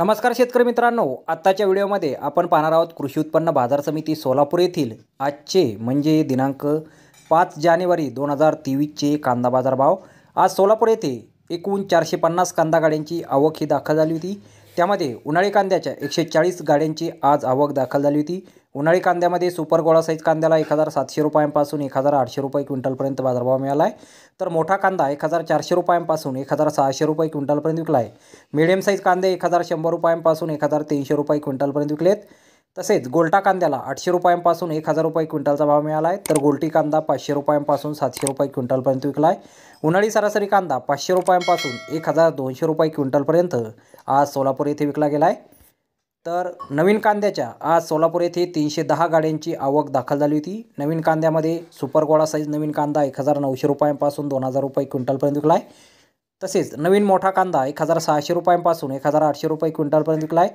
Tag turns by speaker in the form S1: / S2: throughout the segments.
S1: नमस्कार शेतकरी मित्रांनो आत्ताच्या व्हिडिओमध्ये आपण पाहणार आहोत कृषी उत्पन्न बाजार समिती सोलापूर येथील आजचे म्हणजे दिनांक पाच जानेवारी दोन हजार तेवीसचे कांदा बाजार भाव आज सोलापूर येथे एकूण चारशे पन्नास कांदा गाड्यांची आवक ही दाखल झाली होती त्यामध्ये उन्हाळी कांद्याच्या एकशे चाळीस गाड्यांची आज आवक दाखल झाली होती उन्हाळी कांद्यामध्ये सुपर गोळा साईज कांद्याला एक हजार सातशे रुपयांपासून एक हजार आठशे रुपये क्विंटलपर्यंत बाजारभाव मिळाला आहे तर मोठा कांदा एक हजार चारशे रुपयांपासून एक हजार सहाशे रुपये क्विंटलपर्यंत विकला आहे मिडियम साईज कांदे एक हजार शंभर रुपयांपासून एक हजार तीनशे रुपये क्विंटलपर्यंत विकलेत तसेच गोलटा कांद्याला आठशे रुपयांपासून एक हजार रुपये क्विंटलचा भाव मिळाला आहे तर गोलटी कांदा पाचशे रुपयांपासून सातशे रुपये क्विंटलपर्यंत विकला आहे उन्हाळी सरासरी कांदा पाचशे रुपयांपासून एक हजार दोनशे रुपये क्विंटलपर्यंत आज सोलापूर येथे विकला गेला आहे तर नवीन कांद्याच्या आज सोलापूर येथे तीनशे दहा गाड्यांची आवक दाखल झाली होती नवीन कांद्यामध्ये सुपर गोळा साईज नवीन कांदा एक हजार नऊशे रुपयांपासून दोन हजार रुपये क्विंटलपर्यंत विकला आहे तसेच नवीन मोठा कांदा एक हजार सहाशे रुपयांपासून एक हजार आठशे रुपये क्विंटलपर्यंत विकला आहे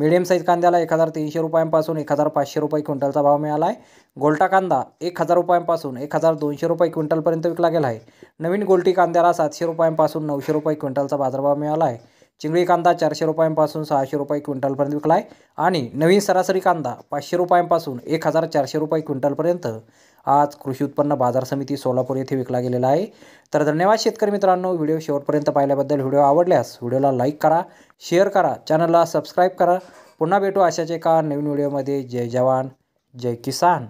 S1: मिडियम साईज कांद्याला एक हजार तीनशे रुपयांपासून एक हजार पाचशे रुपये क्विंटलचा भाव मिळाला आहे गोल्टा कांदा एक हजार रुपयांपासून एक हजार दोनशे रुपये क्विंटलपर्यंत विकला गेला आहे नवीन गोल्टी कांद्याला सातशे रुपयांपासून नऊशे रुपये क्विंटलचा बाजारभाव मिळाला आहे चिंगळी कांदा चारशे रुपयांपासून सहाशे रुपये क्विंटलपर्यंत विकला आहे आणि नवीन सरासरी कांदा पाचशे रुपयांपासून एक हजार चारशे रुपये क्विंटलपर्यंत आज कृषी उत्पन्न बाजार समिती सोलापूर येथे विकला गेलेला आहे तर धन्यवाद शेतकरी मित्रांनो व्हिडिओ शेवटपर्यंत पाहिल्याबद्दल व्हिडिओ आवडल्यास व्हिडिओला लाईक करा शेअर करा चॅनलला सबस्क्राईब करा पुन्हा भेटू अशाच एका नवीन व्हिडिओमध्ये जय जवान जय किसान